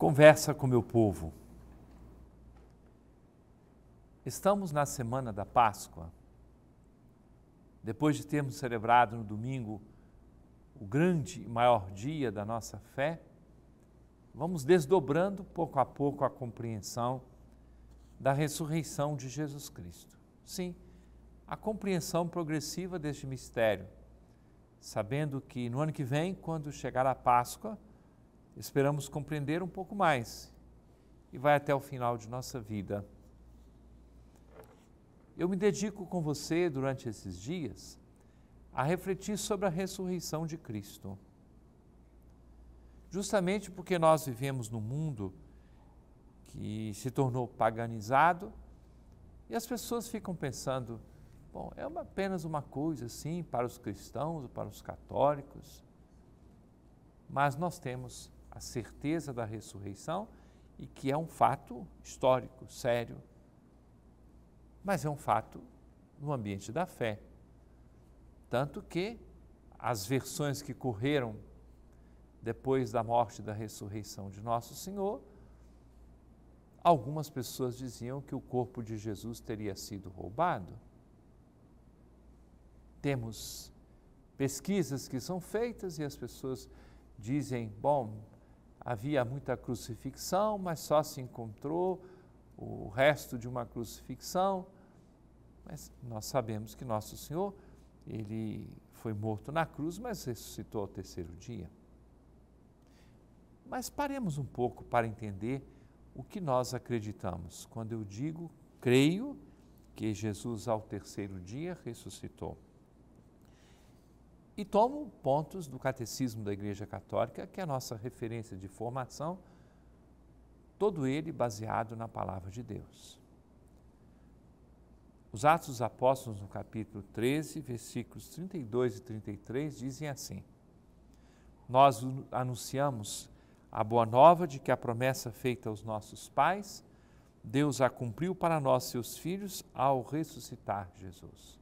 Conversa com meu povo. Estamos na semana da Páscoa. Depois de termos celebrado no domingo o grande e maior dia da nossa fé, vamos desdobrando pouco a pouco a compreensão da ressurreição de Jesus Cristo. Sim, a compreensão progressiva deste mistério, sabendo que no ano que vem, quando chegar a Páscoa, Esperamos compreender um pouco mais e vai até o final de nossa vida. Eu me dedico com você durante esses dias a refletir sobre a ressurreição de Cristo. Justamente porque nós vivemos num mundo que se tornou paganizado e as pessoas ficam pensando: bom, é uma, apenas uma coisa assim para os cristãos, para os católicos, mas nós temos a certeza da ressurreição e que é um fato histórico, sério, mas é um fato no ambiente da fé. Tanto que as versões que correram depois da morte e da ressurreição de Nosso Senhor, algumas pessoas diziam que o corpo de Jesus teria sido roubado. Temos pesquisas que são feitas e as pessoas dizem: bom, havia muita crucifixão, mas só se encontrou o resto de uma crucifixão. Mas nós sabemos que Nosso Senhor, ele foi morto na cruz, mas ressuscitou ao terceiro dia. Mas paremos um pouco para entender o que nós acreditamos. Quando eu digo creio que Jesus ao terceiro dia ressuscitou e tomo pontos do Catecismo da Igreja Católica, que é a nossa referência de formação, todo ele baseado na palavra de Deus. Os Atos dos Apóstolos, no capítulo 13, versículos 32 e 33, dizem assim: Nós anunciamos a boa nova de que a promessa feita aos nossos pais, Deus a cumpriu para nós, seus filhos, ao ressuscitar Jesus.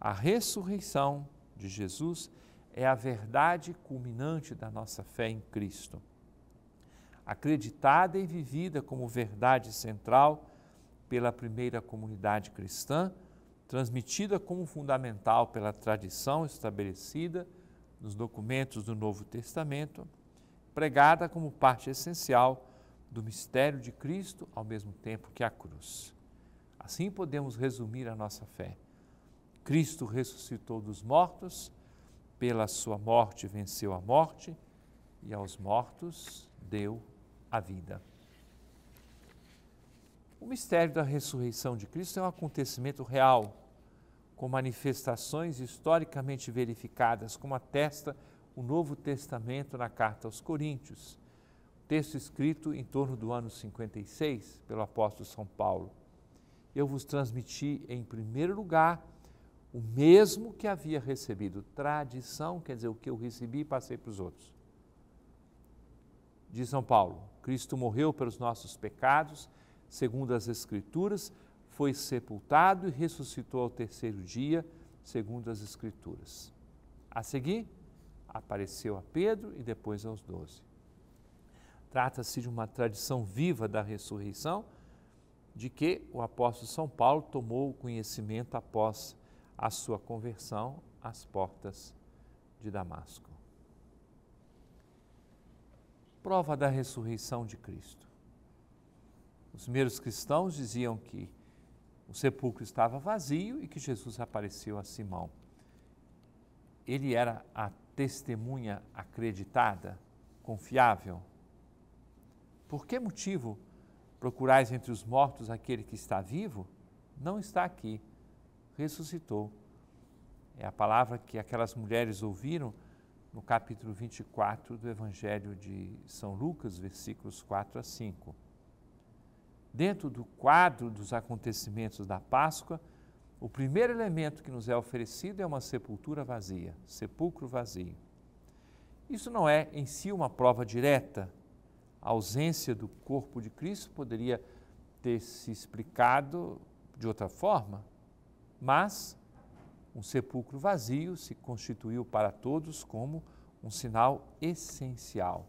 A ressurreição de Jesus é a verdade culminante da nossa fé em Cristo. Acreditada e vivida como verdade central pela primeira comunidade cristã, transmitida como fundamental pela tradição estabelecida nos documentos do Novo Testamento, pregada como parte essencial do mistério de Cristo, ao mesmo tempo que a cruz. Assim podemos resumir a nossa fé Cristo ressuscitou dos mortos, pela sua morte venceu a morte e aos mortos deu a vida. O mistério da ressurreição de Cristo é um acontecimento real, com manifestações historicamente verificadas, como atesta o Novo Testamento na carta aos Coríntios, texto escrito em torno do ano 56 pelo apóstolo São Paulo. Eu vos transmiti, em primeiro lugar, o mesmo que havia recebido. Tradição quer dizer o que eu recebi e passei para os outros. Diz São Paulo: Cristo morreu pelos nossos pecados, segundo as Escrituras, foi sepultado e ressuscitou ao terceiro dia, segundo as Escrituras. A seguir, apareceu a Pedro e depois aos doze. Trata-se de uma tradição viva da ressurreição, de que o apóstolo São Paulo tomou conhecimento após a sua conversão às portas de Damasco. Prova da ressurreição de Cristo. Os primeiros cristãos diziam que o sepulcro estava vazio e que Jesus apareceu a Simão. Ele era a testemunha acreditada, confiável. Por que motivo procurais entre os mortos aquele que está vivo? Não está aqui, ressuscitou. É a palavra que aquelas mulheres ouviram no capítulo 24 do Evangelho de São Lucas, versículos 4 a 5. Dentro do quadro dos acontecimentos da Páscoa, o primeiro elemento que nos é oferecido é uma sepultura vazia, sepulcro vazio. Isso não é em si uma prova direta. A ausência do corpo de Cristo poderia ter se explicado de outra forma, mas um sepulcro vazio se constituiu para todos como um sinal essencial.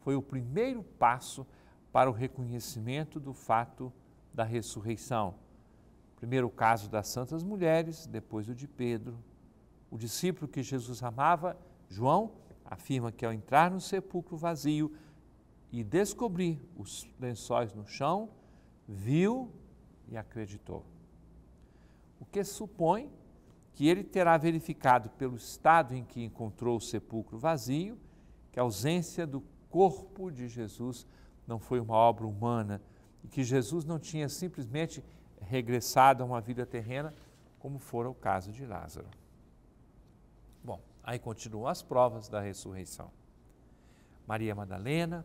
Foi o primeiro passo para o reconhecimento do fato da ressurreição. Primeiro o caso das santas mulheres, depois o de Pedro. O discípulo que Jesus amava, João, afirma que ao entrar no sepulcro vazio e descobrir os lençóis no chão, viu e acreditou porque supõe que ele terá verificado pelo estado em que encontrou o sepulcro vazio, que a ausência do corpo de Jesus não foi uma obra humana e que Jesus não tinha simplesmente regressado a uma vida terrena, como fora o caso de Lázaro. Bom, aí continuam as provas da ressurreição. Maria Madalena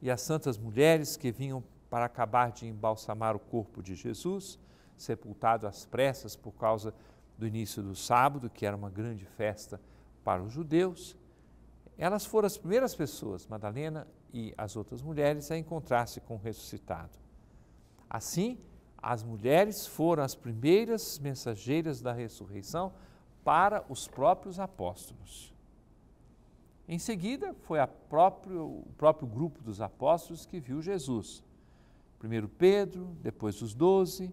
e as santas mulheres que vinham para acabar de embalsamar o corpo de Jesus sepultado às pressas por causa do início do sábado, que era uma grande festa para os judeus. Elas foram as primeiras pessoas, Madalena e as outras mulheres, a encontrar-se com o ressuscitado. Assim, as mulheres foram as primeiras mensageiras da ressurreição para os próprios apóstolos. Em seguida, foi próprio, o próprio grupo dos apóstolos que viu Jesus. Primeiro Pedro, depois os doze,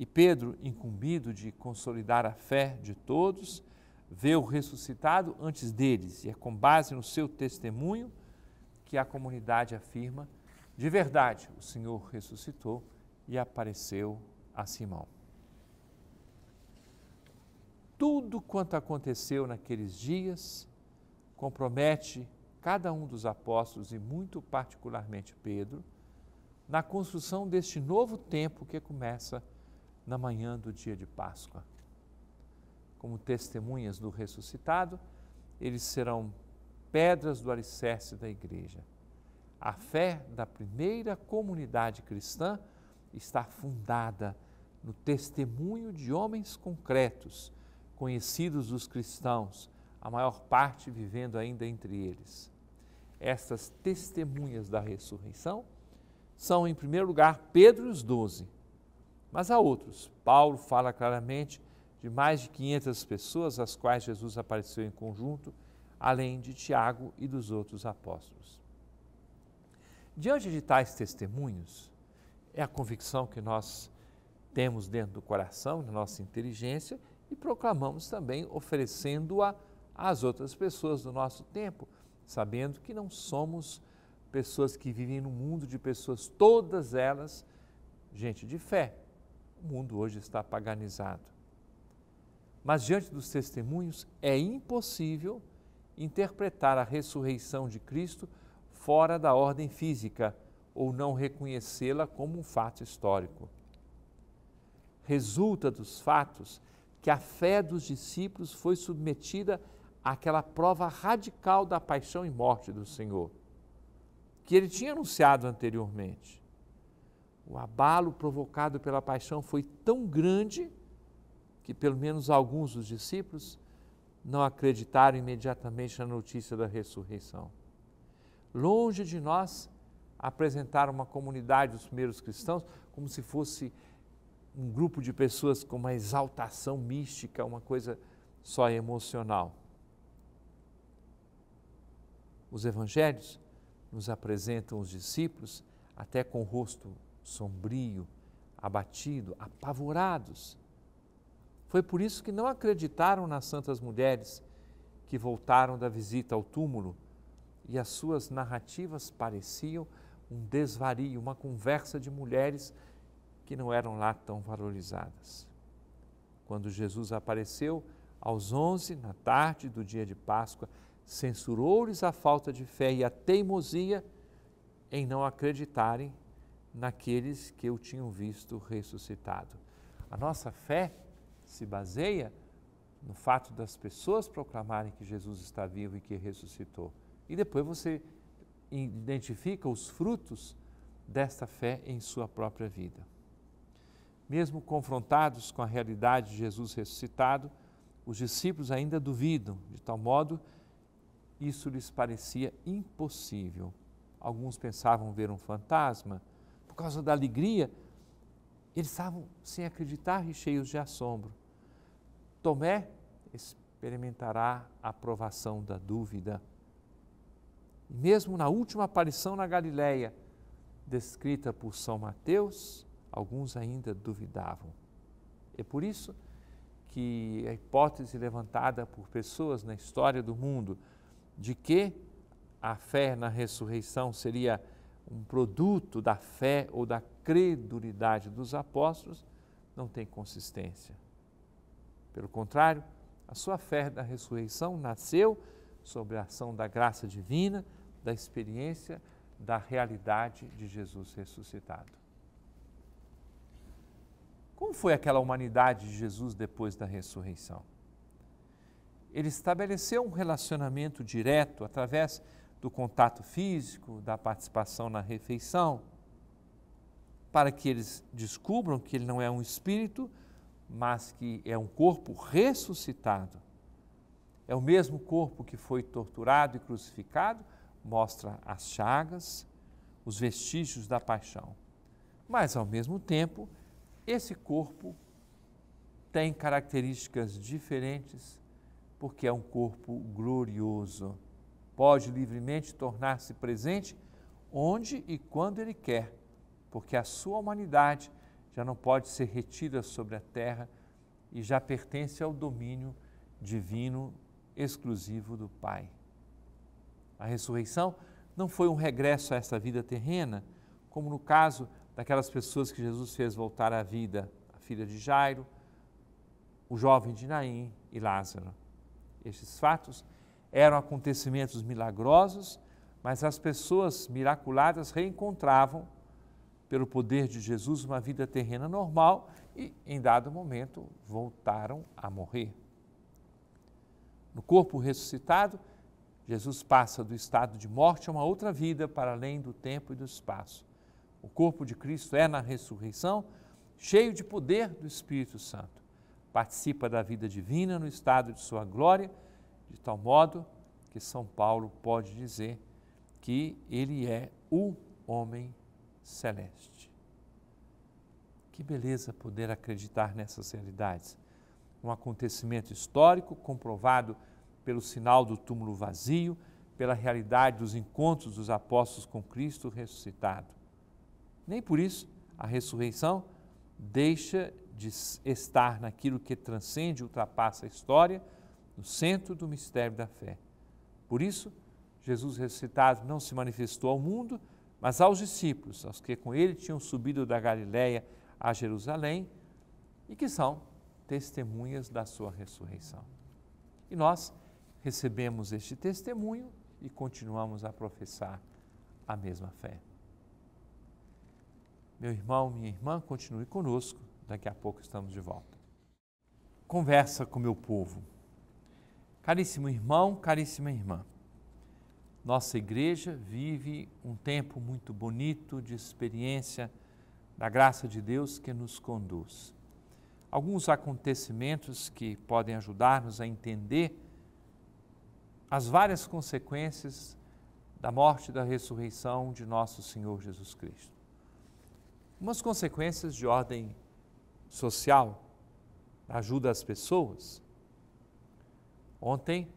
e Pedro, incumbido de consolidar a fé de todos, vê o ressuscitado antes deles, e é com base no seu testemunho que a comunidade afirma: de verdade, o Senhor ressuscitou e apareceu a Simão. Tudo quanto aconteceu naqueles dias compromete cada um dos apóstolos e, muito particularmente, Pedro, na construção deste novo tempo que começa a na manhã do dia de Páscoa. Como testemunhas do ressuscitado, eles serão pedras do alicerce da igreja. A fé da primeira comunidade cristã está fundada no testemunho de homens concretos, conhecidos dos cristãos, a maior parte vivendo ainda entre eles. Estas testemunhas da ressurreição são, em primeiro lugar, Pedro e os doze mas há outros. Paulo fala claramente de mais de 500 pessoas às quais Jesus apareceu em conjunto, além de Tiago e dos outros apóstolos. Diante de tais testemunhos, é a convicção que nós temos dentro do coração, na nossa inteligência, e proclamamos também oferecendo-a às outras pessoas do nosso tempo, sabendo que não somos pessoas que vivem no mundo de pessoas, todas elas, gente de fé, o mundo hoje está paganizado. Mas diante dos testemunhos é impossível interpretar a ressurreição de Cristo fora da ordem física ou não reconhecê-la como um fato histórico. Resulta dos fatos que a fé dos discípulos foi submetida àquela prova radical da paixão e morte do Senhor, que ele tinha anunciado anteriormente. O abalo provocado pela paixão foi tão grande que, pelo menos alguns dos discípulos, não acreditaram imediatamente na notícia da ressurreição. Longe de nós apresentar uma comunidade dos primeiros cristãos como se fosse um grupo de pessoas com uma exaltação mística, uma coisa só emocional. Os evangelhos nos apresentam os discípulos até com o rosto sombrio, abatido, apavorados. Foi por isso que não acreditaram nas santas mulheres que voltaram da visita ao túmulo e as suas narrativas pareciam um desvario, uma conversa de mulheres que não eram lá tão valorizadas. Quando Jesus apareceu aos onze na tarde do dia de Páscoa, censurou-lhes a falta de fé e a teimosia em não acreditarem naqueles que eu tinha visto ressuscitado. A nossa fé se baseia no fato das pessoas proclamarem que Jesus está vivo e que ressuscitou. E depois você identifica os frutos desta fé em sua própria vida. Mesmo confrontados com a realidade de Jesus ressuscitado, os discípulos ainda duvidam, de tal modo isso lhes parecia impossível. Alguns pensavam ver um fantasma, causa da alegria, eles estavam sem acreditar e cheios de assombro. Tomé experimentará a provação da dúvida. E mesmo na última aparição na Galileia, descrita por São Mateus, alguns ainda duvidavam. É por isso que a hipótese levantada por pessoas na história do mundo de que a fé na ressurreição seria um produto da fé ou da credulidade dos apóstolos, não tem consistência. Pelo contrário, a sua fé da ressurreição nasceu sobre a ação da graça divina, da experiência, da realidade de Jesus ressuscitado. Como foi aquela humanidade de Jesus depois da ressurreição? Ele estabeleceu um relacionamento direto através de do contato físico, da participação na refeição, para que eles descubram que ele não é um espírito, mas que é um corpo ressuscitado. É o mesmo corpo que foi torturado e crucificado, mostra as chagas, os vestígios da paixão. Mas, ao mesmo tempo, esse corpo tem características diferentes, porque é um corpo glorioso Pode livremente tornar-se presente onde e quando Ele quer, porque a sua humanidade já não pode ser retida sobre a terra e já pertence ao domínio divino exclusivo do Pai. A ressurreição não foi um regresso a essa vida terrena, como no caso daquelas pessoas que Jesus fez voltar à vida, a filha de Jairo, o jovem de Naim e Lázaro. Estes fatos eram acontecimentos milagrosos, mas as pessoas miraculadas reencontravam, pelo poder de Jesus, uma vida terrena normal e, em dado momento, voltaram a morrer. No corpo ressuscitado, Jesus passa do estado de morte a uma outra vida para além do tempo e do espaço. O corpo de Cristo é, na ressurreição, cheio de poder do Espírito Santo. Participa da vida divina no estado de sua glória de tal modo que São Paulo pode dizer que ele é o homem celeste. Que beleza poder acreditar nessas realidades. Um acontecimento histórico comprovado pelo sinal do túmulo vazio, pela realidade dos encontros dos apóstolos com Cristo ressuscitado. Nem por isso a ressurreição deixa de estar naquilo que transcende, ultrapassa a história no centro do mistério da fé. Por isso, Jesus ressuscitado não se manifestou ao mundo, mas aos discípulos, aos que com ele tinham subido da Galiléia a Jerusalém e que são testemunhas da sua ressurreição. E nós recebemos este testemunho e continuamos a professar a mesma fé. Meu irmão, minha irmã, continue conosco, daqui a pouco estamos de volta. Conversa com meu povo. Caríssimo irmão, caríssima irmã, nossa igreja vive um tempo muito bonito de experiência da graça de Deus que nos conduz. Alguns acontecimentos que podem ajudar-nos a entender as várias consequências da morte e da ressurreição de nosso Senhor Jesus Cristo. Umas consequências de ordem social, ajuda às pessoas, Ontem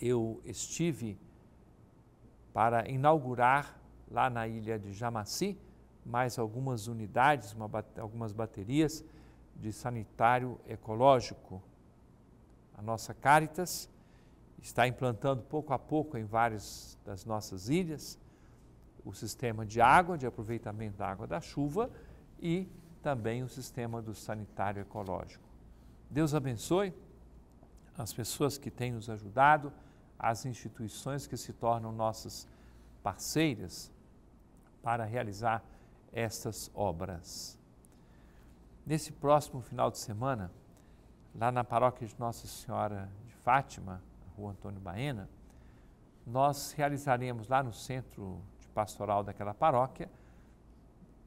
eu estive para inaugurar lá na ilha de Jamaci mais algumas unidades, uma, algumas baterias de sanitário ecológico. A nossa Caritas está implantando pouco a pouco em várias das nossas ilhas o sistema de água, de aproveitamento da água da chuva e também o sistema do sanitário ecológico. Deus abençoe as pessoas que têm nos ajudado, as instituições que se tornam nossas parceiras para realizar estas obras. Nesse próximo final de semana, lá na paróquia de Nossa Senhora de Fátima, rua Antônio Baena, nós realizaremos lá no centro de pastoral daquela paróquia,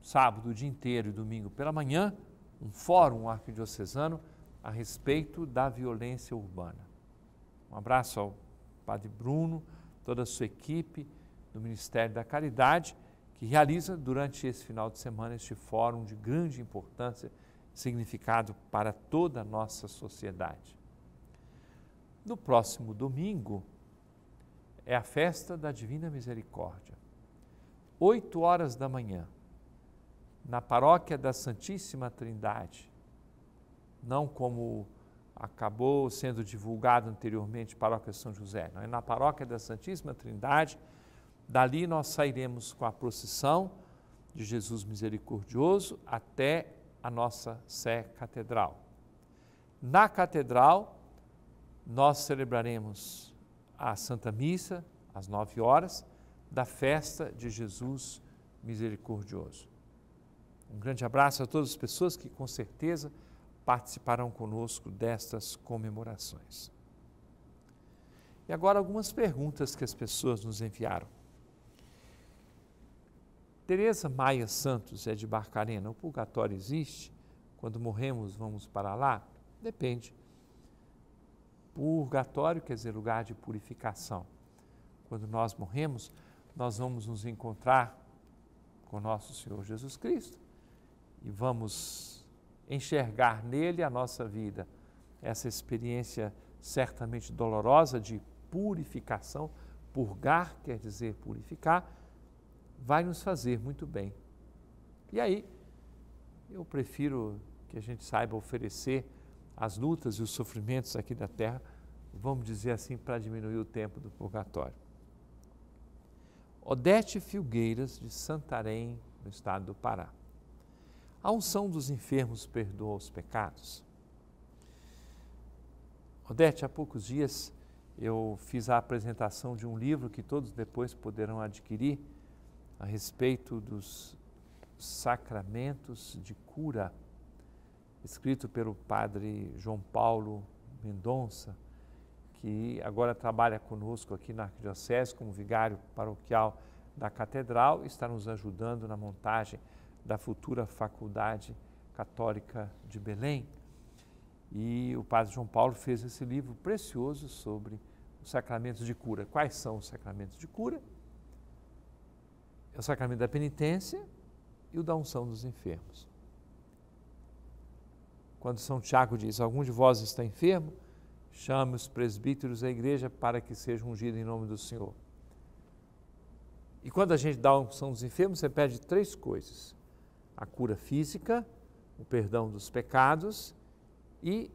sábado o dia inteiro e domingo pela manhã, um fórum arquidiocesano a respeito da violência urbana. Um abraço ao Padre Bruno, toda a sua equipe do Ministério da Caridade, que realiza durante esse final de semana este fórum de grande importância e significado para toda a nossa sociedade. No próximo domingo é a festa da Divina Misericórdia. Oito horas da manhã, na paróquia da Santíssima Trindade, não como acabou sendo divulgado anteriormente, paróquia São José, não é na paróquia da Santíssima Trindade. Dali nós sairemos com a procissão de Jesus Misericordioso até a nossa Sé Catedral. Na Catedral, nós celebraremos a Santa Missa, às nove horas, da festa de Jesus Misericordioso. Um grande abraço a todas as pessoas que, com certeza, participarão conosco destas comemorações. E agora algumas perguntas que as pessoas nos enviaram. Teresa Maia Santos é de Barcarena. O purgatório existe? Quando morremos, vamos para lá? Depende. Purgatório quer dizer lugar de purificação. Quando nós morremos, nós vamos nos encontrar com nosso Senhor Jesus Cristo e vamos enxergar nele a nossa vida, essa experiência certamente dolorosa de purificação, purgar quer dizer purificar, vai nos fazer muito bem. E aí, eu prefiro que a gente saiba oferecer as lutas e os sofrimentos aqui da terra, vamos dizer assim, para diminuir o tempo do purgatório. Odete Filgueiras, de Santarém, no estado do Pará. A unção dos enfermos perdoa os pecados. Odete, há poucos dias eu fiz a apresentação de um livro que todos depois poderão adquirir a respeito dos sacramentos de cura, escrito pelo padre João Paulo Mendonça, que agora trabalha conosco aqui na Arquidiocese como vigário paroquial da Catedral, e está nos ajudando na montagem da futura Faculdade Católica de Belém. E o padre João Paulo fez esse livro precioso sobre os sacramentos de cura. Quais são os sacramentos de cura? É o sacramento da penitência e o da unção dos enfermos. Quando São Tiago diz: Algum de vós está enfermo? Chame os presbíteros da igreja para que seja ungido em nome do Senhor. E quando a gente dá a unção dos enfermos, você pede três coisas: a cura física, o perdão dos pecados e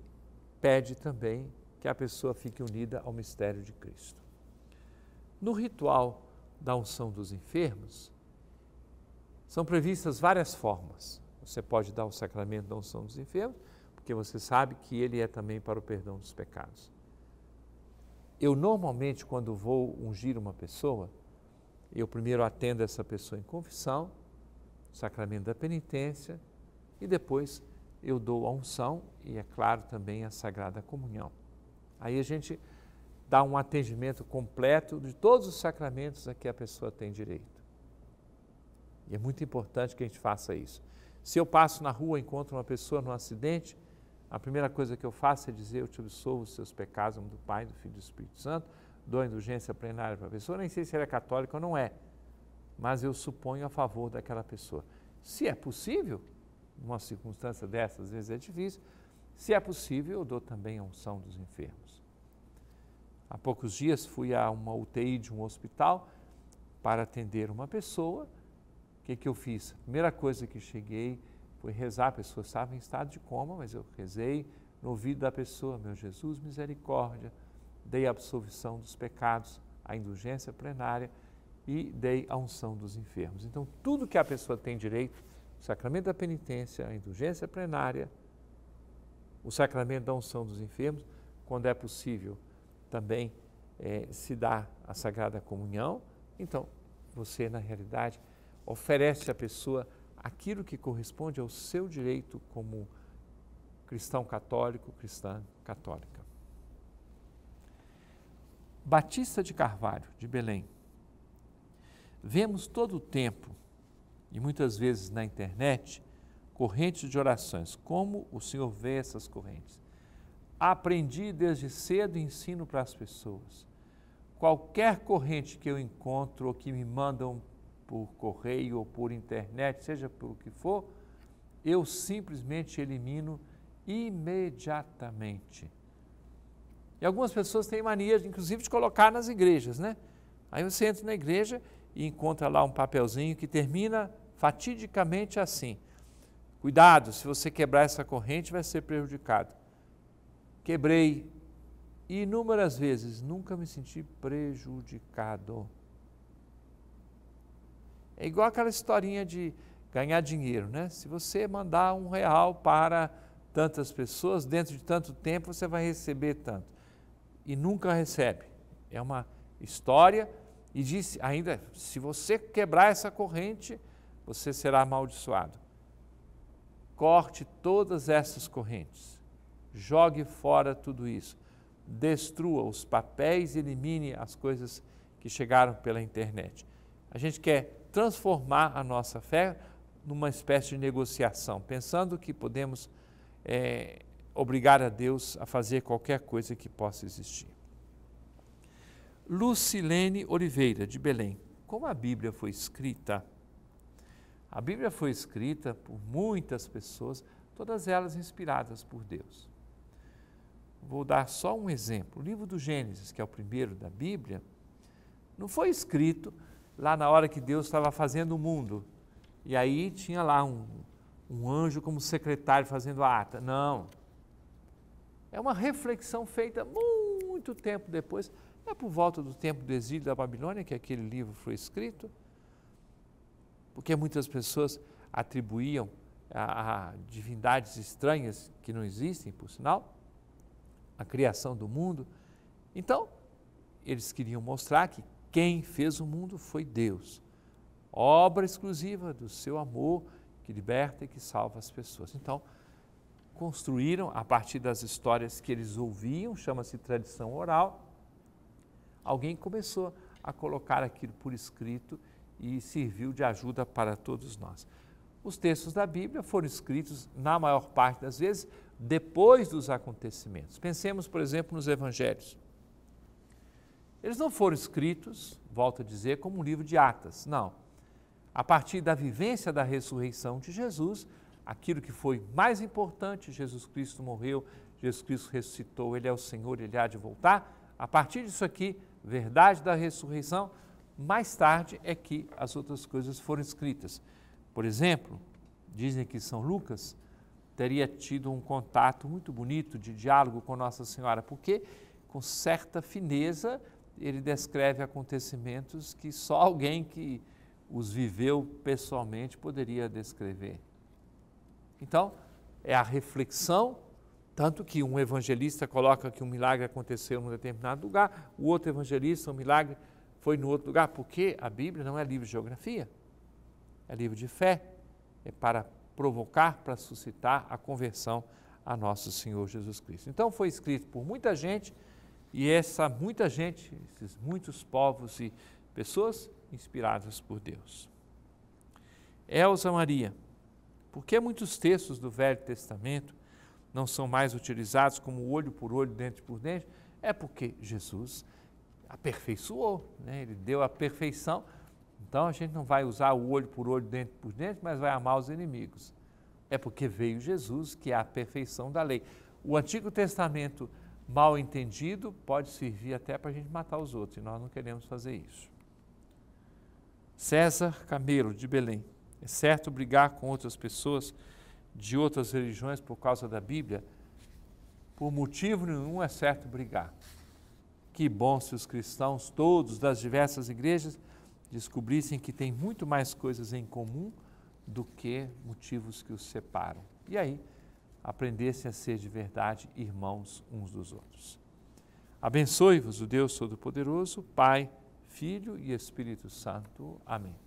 pede também que a pessoa fique unida ao mistério de Cristo. No ritual da unção dos enfermos, são previstas várias formas. Você pode dar o sacramento da unção dos enfermos, porque você sabe que ele é também para o perdão dos pecados. Eu normalmente, quando vou ungir uma pessoa, eu primeiro atendo essa pessoa em confissão sacramento da penitência e depois eu dou a unção e, é claro, também a Sagrada Comunhão. Aí a gente dá um atendimento completo de todos os sacramentos a que a pessoa tem direito. E é muito importante que a gente faça isso. Se eu passo na rua e encontro uma pessoa num acidente, a primeira coisa que eu faço é dizer: Eu te absolvo os seus pecados, do Pai, do Filho e do Espírito Santo, dou a indulgência plenária para a pessoa, nem sei se ela é católica ou não é mas eu suponho a favor daquela pessoa. Se é possível, numa circunstância dessas, às vezes é difícil, se é possível, eu dou também a unção dos enfermos. Há poucos dias fui a uma UTI de um hospital para atender uma pessoa. O que, que eu fiz? A primeira coisa que cheguei foi rezar. A pessoa estava em estado de coma, mas eu rezei no ouvido da pessoa: Meu Jesus, misericórdia. Dei a absolvição dos pecados, a indulgência plenária e dei a unção dos enfermos. Então, tudo que a pessoa tem direito, o sacramento da penitência, a indulgência plenária, o sacramento da unção dos enfermos, quando é possível também é, se dá a Sagrada Comunhão, então você, na realidade, oferece à pessoa aquilo que corresponde ao seu direito como cristão católico, cristã católica. Batista de Carvalho, de Belém, Vemos todo o tempo, e muitas vezes na internet, correntes de orações. Como o Senhor vê essas correntes? Aprendi desde cedo e ensino para as pessoas. Qualquer corrente que eu encontro ou que me mandam por correio ou por internet, seja por o que for, eu simplesmente elimino imediatamente. E algumas pessoas têm mania, inclusive, de colocar nas igrejas, né? Aí você entra na igreja e encontra lá um papelzinho que termina fatidicamente assim: Cuidado, se você quebrar essa corrente, vai ser prejudicado. Quebrei inúmeras vezes, nunca me senti prejudicado. É igual aquela historinha de ganhar dinheiro, né? Se você mandar um real para tantas pessoas, dentro de tanto tempo você vai receber tanto. E nunca recebe. É uma história e disse ainda: se você quebrar essa corrente, você será amaldiçoado. Corte todas essas correntes, jogue fora tudo isso, destrua os papéis, elimine as coisas que chegaram pela internet. A gente quer transformar a nossa fé numa espécie de negociação, pensando que podemos é, obrigar a Deus a fazer qualquer coisa que possa existir. Lucilene Oliveira, de Belém. Como a Bíblia foi escrita? A Bíblia foi escrita por muitas pessoas, todas elas inspiradas por Deus. Vou dar só um exemplo. O livro do Gênesis, que é o primeiro da Bíblia, não foi escrito lá na hora que Deus estava fazendo o mundo. E aí tinha lá um, um anjo como secretário fazendo a ata. Não. É uma reflexão feita muito tempo depois é por volta do tempo do exílio da Babilônia que aquele livro foi escrito, porque muitas pessoas atribuíam a, a divindades estranhas que não existem, por sinal, a criação do mundo. Então, eles queriam mostrar que quem fez o mundo foi Deus, obra exclusiva do seu amor que liberta e que salva as pessoas. Então, construíram a partir das histórias que eles ouviam, chama-se tradição oral, alguém começou a colocar aquilo por escrito e serviu de ajuda para todos nós. Os textos da Bíblia foram escritos, na maior parte das vezes, depois dos acontecimentos. Pensemos, por exemplo, nos evangelhos. Eles não foram escritos, volto a dizer, como um livro de atas, não. A partir da vivência da ressurreição de Jesus, aquilo que foi mais importante, Jesus Cristo morreu, Jesus Cristo ressuscitou, Ele é o Senhor, Ele há de voltar. A partir disso aqui, verdade da ressurreição, mais tarde é que as outras coisas foram escritas. Por exemplo, dizem que São Lucas teria tido um contato muito bonito de diálogo com Nossa Senhora, porque com certa fineza ele descreve acontecimentos que só alguém que os viveu pessoalmente poderia descrever. Então, é a reflexão tanto que um evangelista coloca que um milagre aconteceu em um determinado lugar, o outro evangelista, um milagre foi no outro lugar, porque a Bíblia não é livro de geografia, é livro de fé, é para provocar, para suscitar a conversão a nosso Senhor Jesus Cristo. Então foi escrito por muita gente e essa muita gente, esses muitos povos e pessoas inspiradas por Deus. Elza Maria, por que muitos textos do Velho Testamento não são mais utilizados como olho por olho, dente por dente, é porque Jesus aperfeiçoou, né? ele deu a perfeição. Então a gente não vai usar o olho por olho, dente por dente, mas vai amar os inimigos. É porque veio Jesus, que é a perfeição da lei. O Antigo Testamento mal entendido pode servir até para a gente matar os outros, e nós não queremos fazer isso. César Camelo, de Belém. É certo brigar com outras pessoas de outras religiões por causa da Bíblia, por motivo nenhum é certo brigar. Que bom se os cristãos todos das diversas igrejas descobrissem que tem muito mais coisas em comum do que motivos que os separam. E aí, aprendessem a ser de verdade irmãos uns dos outros. Abençoe-vos o Deus Todo-Poderoso, Pai, Filho e Espírito Santo. Amém.